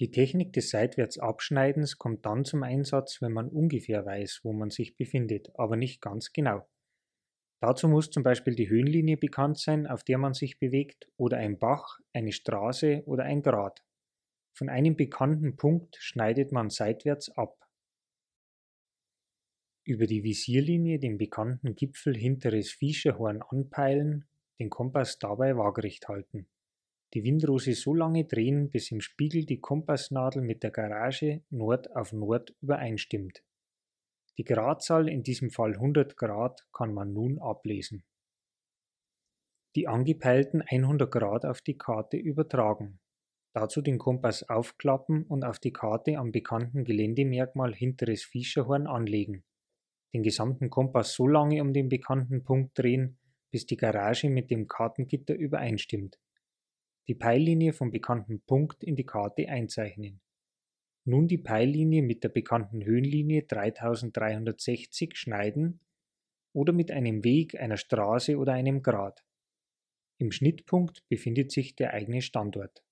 Die Technik des Seitwärtsabschneidens kommt dann zum Einsatz, wenn man ungefähr weiß, wo man sich befindet, aber nicht ganz genau. Dazu muss zum Beispiel die Höhenlinie bekannt sein, auf der man sich bewegt, oder ein Bach, eine Straße oder ein Grat. Von einem bekannten Punkt schneidet man seitwärts ab. Über die Visierlinie den bekannten Gipfel hinteres Fischerhorn anpeilen, den Kompass dabei waagrecht halten. Die Windrose so lange drehen, bis im Spiegel die Kompassnadel mit der Garage Nord auf Nord übereinstimmt. Die Gradzahl, in diesem Fall 100 Grad, kann man nun ablesen. Die angepeilten 100 Grad auf die Karte übertragen. Dazu den Kompass aufklappen und auf die Karte am bekannten Geländemerkmal Hinteres Fischerhorn anlegen. Den gesamten Kompass so lange um den bekannten Punkt drehen, bis die Garage mit dem Kartengitter übereinstimmt, die Peillinie vom bekannten Punkt in die Karte einzeichnen. Nun die Peillinie mit der bekannten Höhenlinie 3360 schneiden oder mit einem Weg, einer Straße oder einem Grad. Im Schnittpunkt befindet sich der eigene Standort.